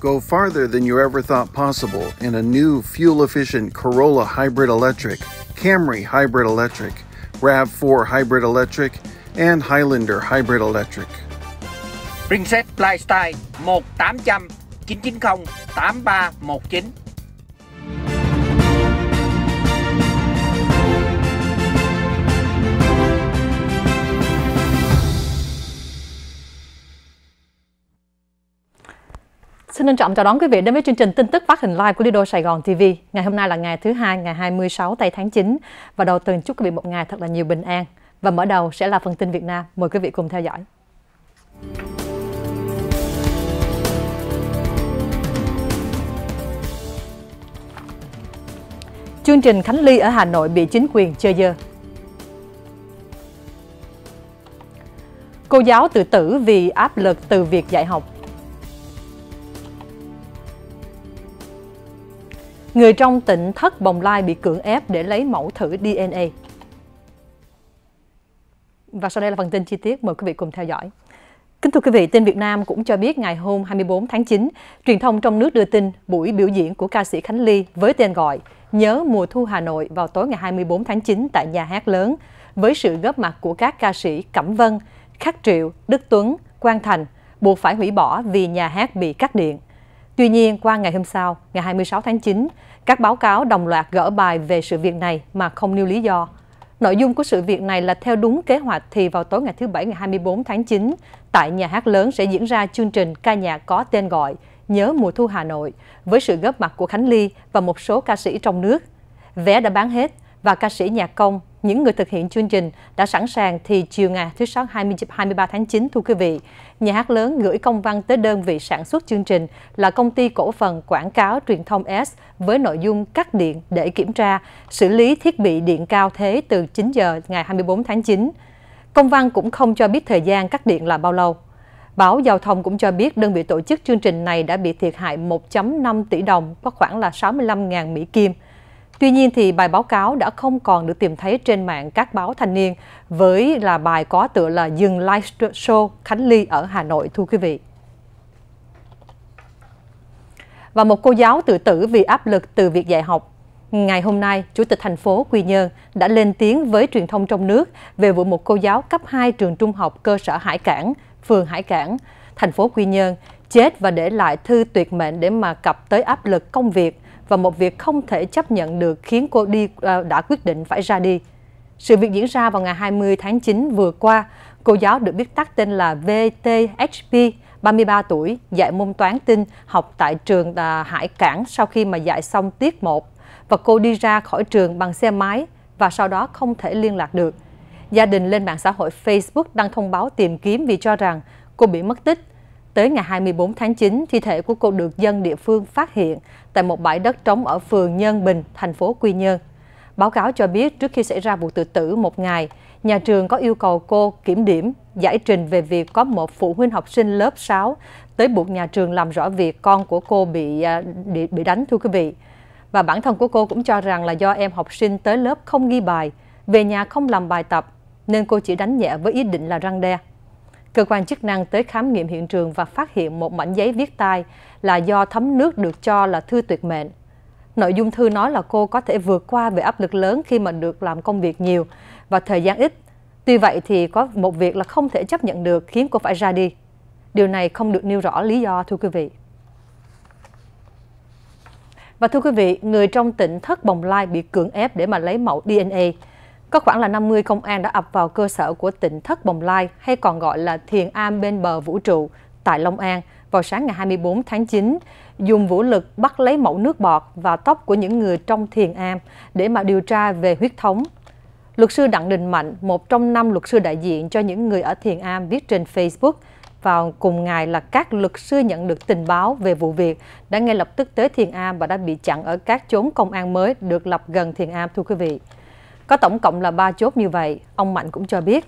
Go farther than you ever thought possible in a new fuel efficient Corolla Hybrid Electric, Camry Hybrid Electric, RAV4 Hybrid Electric, and Highlander Hybrid Electric. Princess Lifestyle 1 800 990 8319 Xin trân trọng chào đón quý vị đến với chương trình tin tức phát hình live của Lido Sài Gòn TV. Ngày hôm nay là ngày thứ hai, ngày 26 tây tháng 9 và đầu tuần chúc quý vị một ngày thật là nhiều bình an. Và mở đầu sẽ là phần tin Việt Nam. Mời quý vị cùng theo dõi. Chương trình Khánh Ly ở Hà Nội bị chính quyền chơi dơ. Cô giáo tự tử vì áp lực từ việc dạy học. Người trong tỉnh thất Bồng Lai bị cưỡng ép để lấy mẫu thử DNA. Và sau đây là phần tin chi tiết, mời quý vị cùng theo dõi. Kính thưa quý vị, tin Việt Nam cũng cho biết ngày hôm 24 tháng 9, truyền thông trong nước đưa tin buổi biểu diễn của ca sĩ Khánh Ly với tên gọi Nhớ mùa thu Hà Nội vào tối ngày 24 tháng 9 tại nhà hát lớn với sự góp mặt của các ca sĩ Cẩm Vân, Khắc Triệu, Đức Tuấn, Quang Thành buộc phải hủy bỏ vì nhà hát bị cắt điện. Tuy nhiên, qua ngày hôm sau, ngày 26 tháng 9, các báo cáo đồng loạt gỡ bài về sự việc này mà không nêu lý do. Nội dung của sự việc này là theo đúng kế hoạch thì vào tối ngày thứ Bảy ngày 24 tháng 9, tại nhà hát lớn sẽ diễn ra chương trình ca nhạc có tên gọi Nhớ mùa thu Hà Nội với sự góp mặt của Khánh Ly và một số ca sĩ trong nước. Vé đã bán hết và ca sĩ nhạc công những người thực hiện chương trình đã sẵn sàng thì chiều ngày thứ Sáu 23 tháng 9, thưa quý vị, nhà hát lớn gửi công văn tới đơn vị sản xuất chương trình là công ty cổ phần quảng cáo truyền thông S với nội dung cắt điện để kiểm tra, xử lý thiết bị điện cao thế từ 9 giờ ngày 24 tháng 9. Công văn cũng không cho biết thời gian cắt điện là bao lâu. Báo Giao thông cũng cho biết đơn vị tổ chức chương trình này đã bị thiệt hại 1.5 tỷ đồng, có khoảng là 65.000 Mỹ Kim. Tuy nhiên thì bài báo cáo đã không còn được tìm thấy trên mạng các báo thanh niên với là bài có tựa là dừng live show Khánh Ly ở Hà Nội thưa quý vị. Và một cô giáo tự tử vì áp lực từ việc dạy học Ngày hôm nay, Chủ tịch thành phố Quy Nhơn đã lên tiếng với truyền thông trong nước về vụ một cô giáo cấp 2 trường trung học cơ sở Hải Cảng, phường Hải Cảng, thành phố Quy Nhơn chết và để lại thư tuyệt mệnh để mà cập tới áp lực công việc và một việc không thể chấp nhận được khiến cô đi à, đã quyết định phải ra đi. Sự việc diễn ra vào ngày 20 tháng 9 vừa qua. Cô giáo được biết tắt tên là VTHP, 33 tuổi, dạy môn toán tin, học tại trường à, Hải Cảng sau khi mà dạy xong tiết 1. Và cô đi ra khỏi trường bằng xe máy và sau đó không thể liên lạc được. Gia đình lên mạng xã hội Facebook đang thông báo tìm kiếm vì cho rằng cô bị mất tích Tới ngày 24 tháng 9, thi thể của cô được dân địa phương phát hiện tại một bãi đất trống ở phường Nhân Bình, thành phố Quy Nhơn. Báo cáo cho biết trước khi xảy ra vụ tự tử một ngày, nhà trường có yêu cầu cô kiểm điểm, giải trình về việc có một phụ huynh học sinh lớp 6 tới buộc nhà trường làm rõ việc con của cô à, bị bị đánh thưa quý vị. Và bản thân của cô cũng cho rằng là do em học sinh tới lớp không ghi bài, về nhà không làm bài tập nên cô chỉ đánh nhẹ với ý định là răng đe. Cơ quan chức năng tới khám nghiệm hiện trường và phát hiện một mảnh giấy viết tay là do thấm nước được cho là thư tuyệt mệnh. Nội dung thư nói là cô có thể vượt qua về áp lực lớn khi mà được làm công việc nhiều và thời gian ít. Tuy vậy thì có một việc là không thể chấp nhận được khiến cô phải ra đi. Điều này không được nêu rõ lý do thưa quý vị. Và thưa quý vị, người trong tỉnh Thất Bồng Lai bị cưỡng ép để mà lấy mẫu DNA. Có khoảng là 50 công an đã ập vào cơ sở của tỉnh Thất Bồng Lai hay còn gọi là Thiền Am bên bờ vũ trụ tại Long An vào sáng ngày 24 tháng 9, dùng vũ lực bắt lấy mẫu nước bọt và tóc của những người trong Thiền Am để mà điều tra về huyết thống. Luật sư Đặng Đình Mạnh, một trong năm luật sư đại diện cho những người ở Thiền Am viết trên Facebook vào cùng ngày là các luật sư nhận được tình báo về vụ việc đã ngay lập tức tới Thiền Am và đã bị chặn ở các chốn công an mới được lập gần Thiền Am thưa quý vị. Có tổng cộng là 3 chốt như vậy, ông Mạnh cũng cho biết.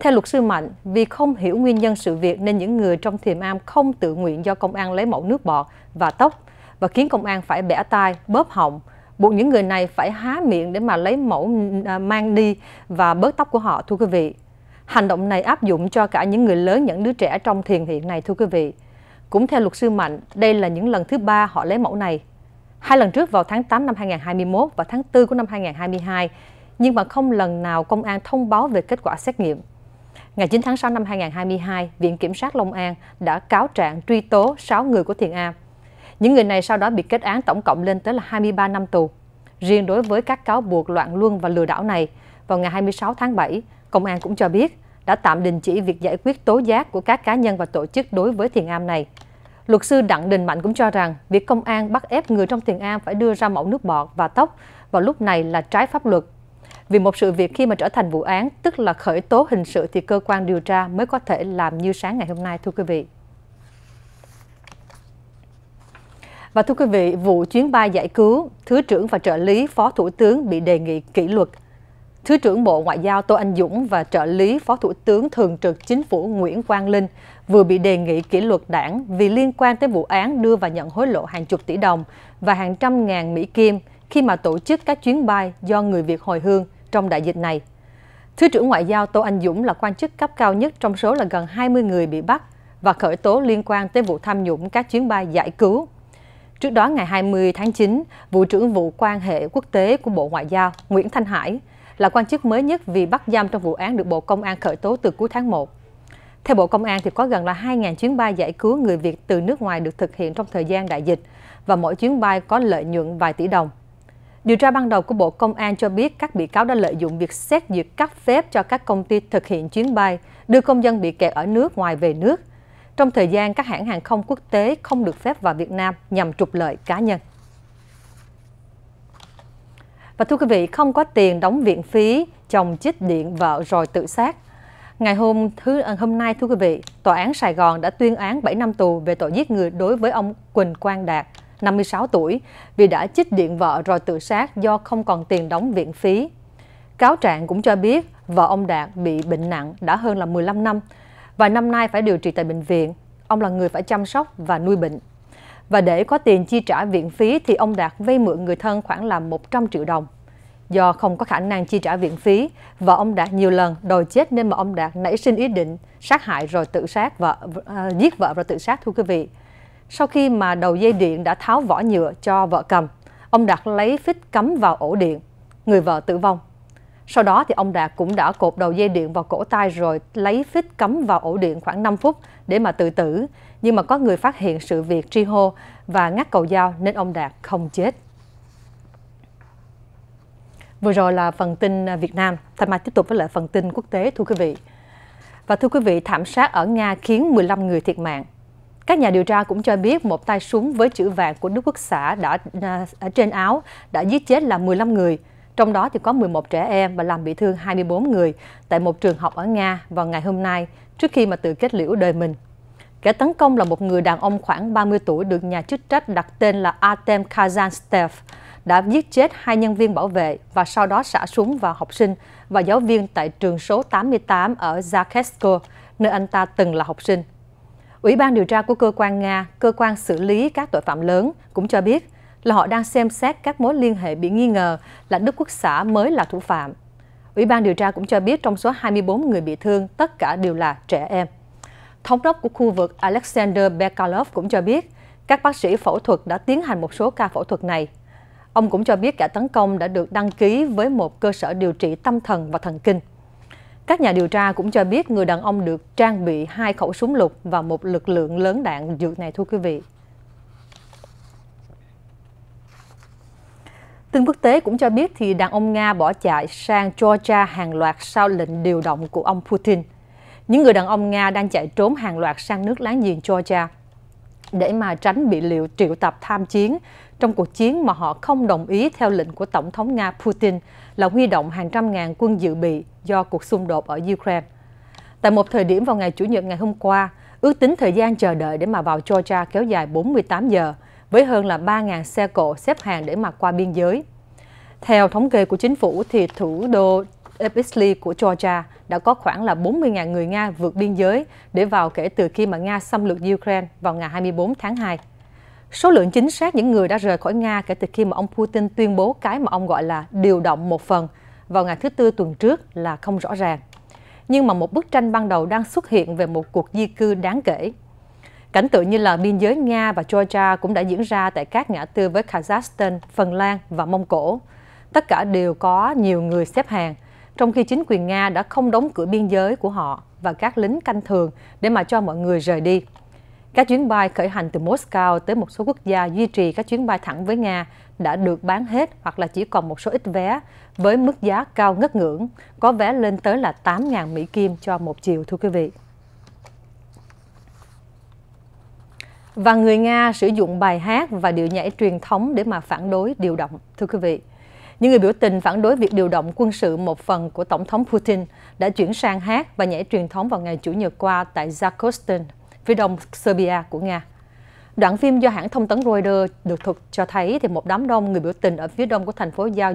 Theo luật sư Mạnh, vì không hiểu nguyên nhân sự việc nên những người trong thiềm am không tự nguyện do công an lấy mẫu nước bọt và tóc và khiến công an phải bẻ tai, bóp họng, buộc những người này phải há miệng để mà lấy mẫu à, mang đi và bớt tóc của họ, thưa quý vị. Hành động này áp dụng cho cả những người lớn những đứa trẻ trong thiền hiện này, thưa quý vị. Cũng theo luật sư Mạnh, đây là những lần thứ ba họ lấy mẫu này. Hai lần trước vào tháng 8 năm 2021 và tháng 4 của năm 2022, nhưng mà không lần nào công an thông báo về kết quả xét nghiệm. Ngày 9 tháng 6 năm 2022, Viện Kiểm sát Long An đã cáo trạng truy tố 6 người của Thiền A. Những người này sau đó bị kết án tổng cộng lên tới là 23 năm tù. Riêng đối với các cáo buộc loạn luân và lừa đảo này, vào ngày 26 tháng 7, Công an cũng cho biết đã tạm đình chỉ việc giải quyết tố giác của các cá nhân và tổ chức đối với Thiền Am này. Luật sư Đặng Đình Mạnh cũng cho rằng việc công an bắt ép người trong Thiền Am phải đưa ra mẫu nước bọt và tóc vào lúc này là trái pháp luật vì một sự việc khi mà trở thành vụ án, tức là khởi tố hình sự thì cơ quan điều tra mới có thể làm như sáng ngày hôm nay thưa quý vị. Và thưa quý vị, vụ chuyến bay giải cứu, Thứ trưởng và trợ lý Phó Thủ tướng bị đề nghị kỷ luật. Thứ trưởng Bộ Ngoại giao Tô Anh Dũng và trợ lý Phó Thủ tướng Thường trực Chính phủ Nguyễn Quang Linh vừa bị đề nghị kỷ luật đảng vì liên quan tới vụ án đưa và nhận hối lộ hàng chục tỷ đồng và hàng trăm ngàn Mỹ Kim khi mà tổ chức các chuyến bay do người Việt hồi hương trong đại dịch này. Thứ trưởng Ngoại giao Tô Anh Dũng là quan chức cấp cao nhất trong số là gần 20 người bị bắt và khởi tố liên quan tới vụ tham nhũng các chuyến bay giải cứu. Trước đó ngày 20 tháng 9, Vụ trưởng Vụ quan hệ quốc tế của Bộ Ngoại giao Nguyễn Thanh Hải là quan chức mới nhất vì bắt giam trong vụ án được Bộ Công an khởi tố từ cuối tháng 1. Theo Bộ Công an thì có gần là 2.000 chuyến bay giải cứu người Việt từ nước ngoài được thực hiện trong thời gian đại dịch và mỗi chuyến bay có lợi nhuận vài tỷ đồng. Điều tra ban đầu của Bộ Công an cho biết các bị cáo đã lợi dụng việc xét duyệt cấp phép cho các công ty thực hiện chuyến bay, đưa công dân bị kẹt ở nước ngoài về nước. Trong thời gian các hãng hàng không quốc tế không được phép vào Việt Nam nhằm trục lợi cá nhân. Và thưa quý vị, không có tiền đóng viện phí, chồng chích điện vợ rồi tự sát. Ngày hôm thứ à, hôm nay thưa quý vị, tòa án Sài Gòn đã tuyên án 7 năm tù về tội giết người đối với ông Quỳnh Quang Đạt, 56 tuổi, vì đã chích điện vợ rồi tự sát do không còn tiền đóng viện phí. Cáo trạng cũng cho biết vợ ông Đạt bị bệnh nặng đã hơn là 15 năm và năm nay phải điều trị tại bệnh viện. Ông là người phải chăm sóc và nuôi bệnh. Và để có tiền chi trả viện phí thì ông Đạt vay mượn người thân khoảng là 100 triệu đồng. Do không có khả năng chi trả viện phí, vợ ông Đạt nhiều lần đòi chết nên mà ông Đạt nảy sinh ý định sát hại rồi tự sát vợ uh, giết vợ rồi tự sát thưa quý vị. Sau khi mà đầu dây điện đã tháo vỏ nhựa cho vợ cầm, ông Đạt lấy phích cắm vào ổ điện, người vợ tử vong. Sau đó thì ông Đạt cũng đã cột đầu dây điện vào cổ tay rồi lấy phích cắm vào ổ điện khoảng 5 phút để mà tự tử. Nhưng mà có người phát hiện sự việc tri hô và ngắt cầu dao nên ông Đạt không chết. Vừa rồi là phần tin Việt Nam. Thanh Mai tiếp tục với lại phần tin quốc tế, thưa quý vị. Và thưa quý vị, thảm sát ở Nga khiến 15 người thiệt mạng, các nhà điều tra cũng cho biết một tay súng với chữ vàng của nước Quốc xã đã à, ở trên áo đã giết chết là 15 người, trong đó thì có 11 trẻ em và làm bị thương 24 người tại một trường học ở Nga vào ngày hôm nay trước khi mà tự kết liễu đời mình. Kẻ tấn công là một người đàn ông khoảng 30 tuổi được nhà chức trách đặt tên là Artem Kazanstev, đã giết chết hai nhân viên bảo vệ và sau đó xả súng vào học sinh và giáo viên tại trường số 88 ở Zakhetsko, nơi anh ta từng là học sinh. Ủy ban điều tra của cơ quan Nga, cơ quan xử lý các tội phạm lớn, cũng cho biết là họ đang xem xét các mối liên hệ bị nghi ngờ là Đức Quốc xã mới là thủ phạm. Ủy ban điều tra cũng cho biết trong số 24 người bị thương, tất cả đều là trẻ em. Thống đốc của khu vực Alexander Bekalov cũng cho biết các bác sĩ phẫu thuật đã tiến hành một số ca phẫu thuật này. Ông cũng cho biết cả tấn công đã được đăng ký với một cơ sở điều trị tâm thần và thần kinh. Các nhà điều tra cũng cho biết người đàn ông được trang bị hai khẩu súng lục và một lực lượng lớn đạn dược này thưa quý vị. Tin quốc tế cũng cho biết thì đàn ông Nga bỏ chạy sang Georgia hàng loạt sau lệnh điều động của ông Putin. Những người đàn ông Nga đang chạy trốn hàng loạt sang nước láng giềng Georgia để mà tránh bị liệu triệu tập tham chiến trong cuộc chiến mà họ không đồng ý theo lệnh của Tổng thống Nga Putin là huy động hàng trăm ngàn quân dự bị do cuộc xung đột ở Ukraine. Tại một thời điểm vào ngày Chủ nhật ngày hôm qua, ước tính thời gian chờ đợi để mà vào Georgia kéo dài 48 giờ, với hơn là 3.000 xe cộ xếp hàng để mà qua biên giới. Theo thống kê của chính phủ, thì thủ đô Tbilisi của Georgia đã có khoảng là 40.000 người Nga vượt biên giới để vào kể từ khi mà Nga xâm lược Ukraine vào ngày 24 tháng 2. Số lượng chính xác những người đã rời khỏi Nga kể từ khi mà ông Putin tuyên bố cái mà ông gọi là điều động một phần vào ngày thứ Tư tuần trước là không rõ ràng. Nhưng mà một bức tranh ban đầu đang xuất hiện về một cuộc di cư đáng kể. Cảnh tượng như là biên giới Nga và Georgia cũng đã diễn ra tại các ngã tư với Kazakhstan, Phần Lan và Mông Cổ. Tất cả đều có nhiều người xếp hàng, trong khi chính quyền Nga đã không đóng cửa biên giới của họ và các lính canh thường để mà cho mọi người rời đi. Các chuyến bay khởi hành từ Moscow tới một số quốc gia duy trì các chuyến bay thẳng với Nga đã được bán hết hoặc là chỉ còn một số ít vé với mức giá cao ngất ngưỡng, có vé lên tới là 8.000 Mỹ Kim cho một chiều thưa quý vị. Và người Nga sử dụng bài hát và điệu nhảy truyền thống để mà phản đối điều động, thưa quý vị. Những người biểu tình phản đối việc điều động quân sự một phần của Tổng thống Putin đã chuyển sang hát và nhảy truyền thống vào ngày Chủ nhật qua tại Zakostan, phía đông Serbia của Nga. Đoạn phim do hãng thông tấn Reuters được thực cho thấy thì một đám đông người biểu tình ở phía đông của thành phố Giao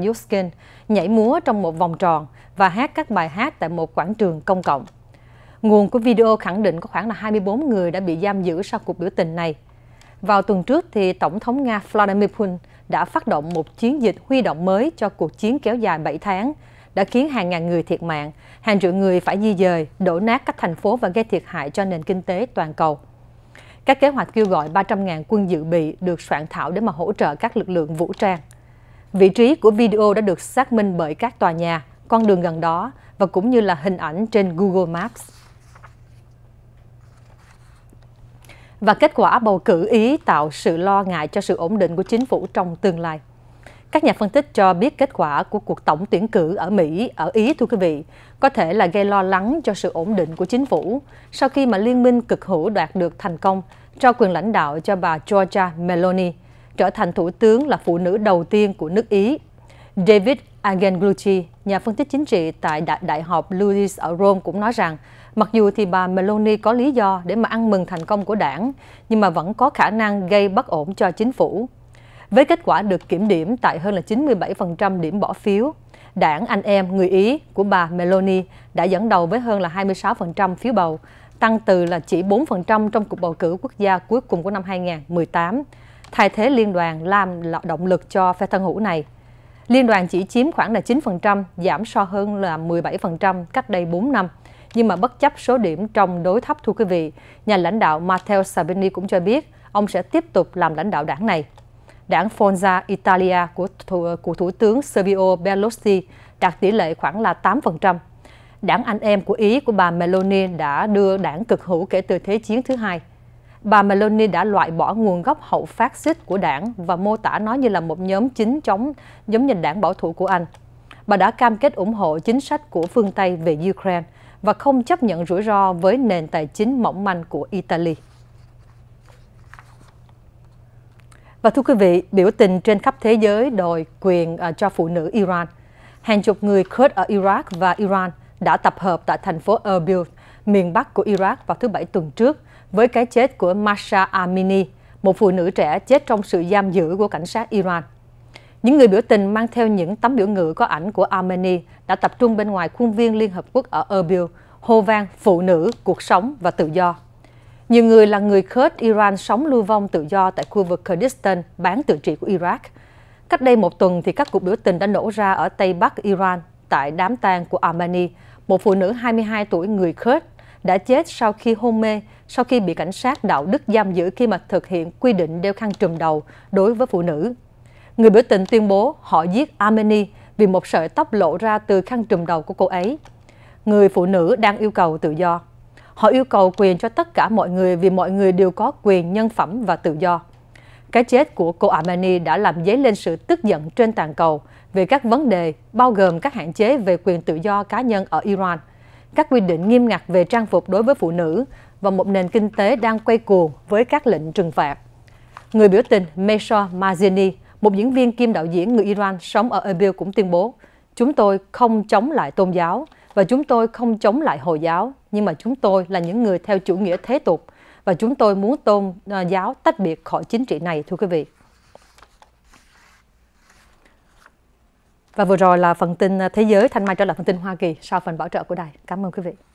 nhảy múa trong một vòng tròn và hát các bài hát tại một quảng trường công cộng. Nguồn của video khẳng định có khoảng là 24 người đã bị giam giữ sau cuộc biểu tình này. Vào tuần trước, thì Tổng thống Nga Vladimir Putin đã phát động một chiến dịch huy động mới cho cuộc chiến kéo dài 7 tháng đã khiến hàng ngàn người thiệt mạng, hàng triệu người phải di dời, đổ nát các thành phố và gây thiệt hại cho nền kinh tế toàn cầu. Các kế hoạch kêu gọi 300.000 quân dự bị được soạn thảo để mà hỗ trợ các lực lượng vũ trang. Vị trí của video đã được xác minh bởi các tòa nhà, con đường gần đó và cũng như là hình ảnh trên Google Maps. Và kết quả bầu cử Ý tạo sự lo ngại cho sự ổn định của chính phủ trong tương lai. Các nhà phân tích cho biết kết quả của cuộc tổng tuyển cử ở Mỹ, ở Ý thưa quý vị, có thể là gây lo lắng cho sự ổn định của chính phủ sau khi mà liên minh cực hữu đạt được thành công trao quyền lãnh đạo cho bà Georgia Meloni, trở thành thủ tướng là phụ nữ đầu tiên của nước Ý. David Agenlucci, nhà phân tích chính trị tại Đại, Đại học Lewis ở Rome cũng nói rằng, mặc dù thì bà Meloni có lý do để mà ăn mừng thành công của đảng, nhưng mà vẫn có khả năng gây bất ổn cho chính phủ với kết quả được kiểm điểm tại hơn là 97% điểm bỏ phiếu. Đảng Anh Em Người Ý của bà Meloni đã dẫn đầu với hơn là 26% phiếu bầu, tăng từ là chỉ 4% trong cuộc bầu cử quốc gia cuối cùng của năm 2018, thay thế liên đoàn làm động lực cho phe thân hữu này. Liên đoàn chỉ chiếm khoảng là 9%, giảm so hơn là 17% cách đây 4 năm. Nhưng mà bất chấp số điểm trong đối thấp thưa quý vị, nhà lãnh đạo Matteo Salvini cũng cho biết ông sẽ tiếp tục làm lãnh đạo đảng này đảng Forza Italia của Thủ, của Thủ tướng Silvio Berlusconi đạt tỷ lệ khoảng là 8%. Đảng anh em của Ý của bà Meloni đã đưa đảng cực hữu kể từ Thế chiến thứ hai. Bà Meloni đã loại bỏ nguồn gốc hậu phát xít của đảng và mô tả nó như là một nhóm chính chống giống như đảng bảo thủ của Anh. Bà đã cam kết ủng hộ chính sách của phương Tây về Ukraine và không chấp nhận rủi ro với nền tài chính mỏng manh của Italy. Và thưa quý vị, biểu tình trên khắp thế giới đòi quyền à, cho phụ nữ Iran. Hàng chục người Kurd ở Iraq và Iran đã tập hợp tại thành phố Erbil, miền Bắc của Iraq vào thứ Bảy tuần trước với cái chết của Masha Amini, một phụ nữ trẻ chết trong sự giam giữ của cảnh sát Iran. Những người biểu tình mang theo những tấm biểu ngữ có ảnh của Amini đã tập trung bên ngoài khuôn viên Liên Hợp Quốc ở Erbil, hô vang phụ nữ, cuộc sống và tự do. Nhiều người là người Kurd Iran sống lưu vong tự do tại khu vực Kurdistan, bán tự trị của Iraq. Cách đây một tuần, thì các cuộc biểu tình đã nổ ra ở Tây Bắc Iran tại đám tang của Armani, một phụ nữ 22 tuổi người Kurd đã chết sau khi hôn mê, sau khi bị cảnh sát đạo đức giam giữ khi mà thực hiện quy định đeo khăn trùm đầu đối với phụ nữ. Người biểu tình tuyên bố họ giết Armani vì một sợi tóc lộ ra từ khăn trùm đầu của cô ấy. Người phụ nữ đang yêu cầu tự do. Họ yêu cầu quyền cho tất cả mọi người vì mọi người đều có quyền nhân phẩm và tự do. Cái chết của cô Armani đã làm dấy lên sự tức giận trên toàn cầu về các vấn đề bao gồm các hạn chế về quyền tự do cá nhân ở Iran, các quy định nghiêm ngặt về trang phục đối với phụ nữ và một nền kinh tế đang quay cuồng với các lệnh trừng phạt. Người biểu tình mesha Mazini, một diễn viên kim đạo diễn người Iran sống ở Erbil cũng tuyên bố, chúng tôi không chống lại tôn giáo và chúng tôi không chống lại Hồi giáo, nhưng mà chúng tôi là những người theo chủ nghĩa thế tục và chúng tôi muốn tôn à, giáo tách biệt khỏi chính trị này thưa quý vị. Và vừa rồi là phần tin à, thế giới, Thanh Mai trở lại phần tin Hoa Kỳ sau phần bảo trợ của đài. Cảm ơn quý vị.